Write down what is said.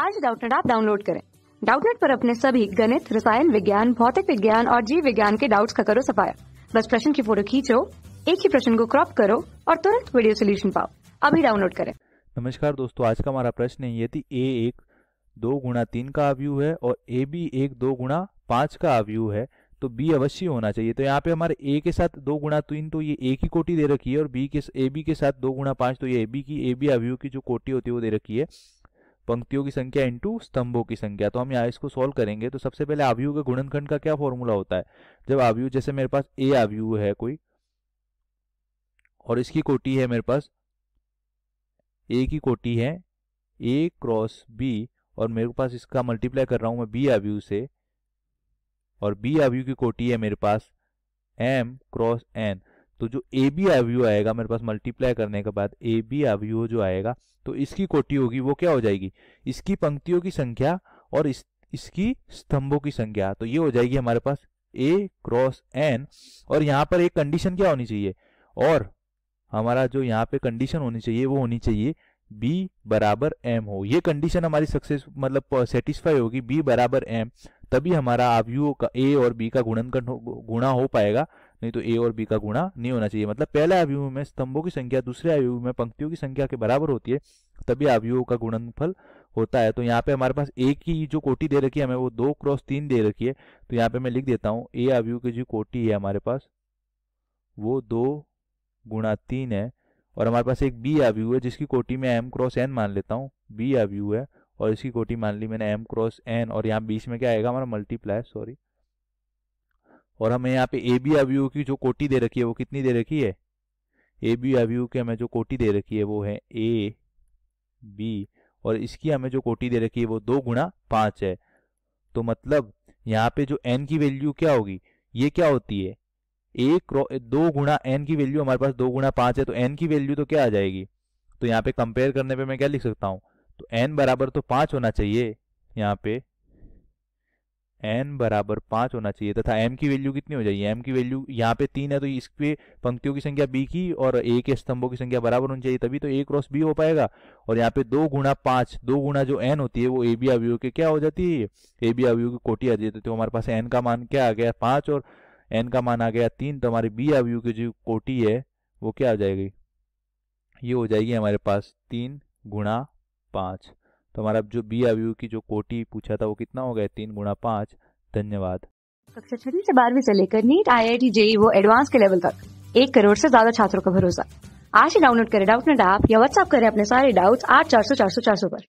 आज डाउटनेट आप डाउनलोड करें डाउटनेट पर अपने सभी गणित रसायन विज्ञान भौतिक विज्ञान और जीव विज्ञान के डाउट्स का करो सफाया बस प्रश्न की फोटो खींचो एक ही प्रश्न को क्रॉप करो और तुरंत वीडियो सोल्यूशन पाओ अभी डाउनलोड करें नमस्कार दोस्तों आज का हमारा प्रश्न ये यदि ए एक दो गुणा तीन का अवयु है और ए बी एक दो गुणा पाँच का अवयु है तो बी अवश्य होना चाहिए तो यहाँ पे हमारे ए के साथ दो गुणा तीन तो ये एक ही कोटी दे रखी है और बी के ए बी के साथ दो गुणा पाँच तो ये ए बी की ए बी अवयु की जो कोटी होती है वो दे रखी है पंक्तियों की संख्या इंटू स्तंभों की संख्या तो हम यहाँ इसको सॉल्व करेंगे तो सबसे पहले आवयु के गुणनखंड का क्या फॉर्मूला होता है जब आवयु जैसे मेरे पास ए आवयु है कोई और इसकी कोटी है मेरे पास ए की कोटी है ए क्रॉस बी और मेरे पास इसका मल्टीप्लाई कर रहा हूं मैं बी आवयु से और बी आवयु की कोटी है मेरे पास एम क्रॉस एन तो जो ए बी एव्यू आएगा मेरे पास मल्टीप्लाई करने के बाद ए बी एव्यू जो आएगा तो इसकी कोटि होगी वो क्या हो जाएगी इसकी पंक्तियों की संख्या और इस, इसकी स्तंभों की संख्या तो ये हो जाएगी हमारे पास ए क्रॉस एन और यहाँ पर एक कंडीशन क्या होनी चाहिए और हमारा जो यहाँ पे कंडीशन होनी चाहिए वो होनी चाहिए बी बराबर एम हो ये कंडीशन हमारी सक्सेस मतलब सेटिस्फाई होगी बी बराबर एम तभी हमारा आव्यू का ए और बी का गुणनखंड गुणा हो पाएगा नहीं तो ए और बी का गुणा नहीं होना चाहिए मतलब पहले अवयु में स्तंभों की संख्या दूसरे आयु में पंक्तियों की संख्या के बराबर होती है तभी अवयवों का गुणनफल होता है तो यहाँ पे हमारे पास ए की जो कोटी दे रखी है हमें वो दो क्रॉस तीन दे रखी है तो यहाँ पे मैं लिख देता हूँ ए अवयव की जो कोटी है हमारे पास वो दो गुणा तीन है और हमारे पास एक बी अवयव है जिसकी कोटी में एम क्रॉस एन मान लेता हूँ बी अवयव है और इसकी कोटी मान ली मैंने एम क्रॉस एन और यहाँ बीच में क्या आएगा हमारा मल्टीप्लाई सॉरी और हमें यहाँ पे ए बी अवयु की जो कोटी दे रखी है वो कितनी दे रखी है ए बी अवयु की हमें जो कोटी दे रखी है वो है ए बी और इसकी हमें जो कोटी दे रखी है वो दो गुणा पांच है तो मतलब यहाँ पे जो एन की वैल्यू क्या होगी ये क्या होती है एक दो गुणा एन की वैल्यू हमारे पास दो गुणा पांच है तो एन की वैल्यू तो क्या आ जाएगी तो यहाँ पे कंपेयर करने पे मैं क्या लिख सकता हूँ तो एन बराबर तो पांच होना चाहिए यहाँ पे एन बराबर पांच होना चाहिए तथा एम की वैल्यू कितनी हो जाएगी एम की वैल्यू यहाँ पे तीन है तो इसके पंक्तियों की संख्या बी की और ए के स्तंभों की संख्या बराबर होनी चाहिए तभी तो ए क्रॉस बी हो पाएगा और यहाँ पे दो गुणा पांच दो गुणा जो एन होती है वो ए बी अवयव के क्या हो जाती है ए बी अवयव की कोटी आ जाती है तो, तो हमारे पास एन का मान क्या आ गया पांच और एन का मान आ गया तीन तो हमारी बी अवयव की जो कोटी है वो क्या आ जाएगी ये हो जाएगी हमारे पास तीन गुणा पांच तो हमारा जो बी आयु की जो कोटी पूछा था वो कितना हो गया तीन गुणा पाँच धन्यवाद कक्षा छठी से बारहवीं से लेकर NEET IIT JEE वो एडवांस के लेवल तक एक करोड़ से ज्यादा छात्रों का भरोसा आज ही डाउनलोड करें डाउट नेट ऐप या व्हाट्सएप करें अपने सारे डाउट्स आठ चार सौ चार सौ चार सौ पर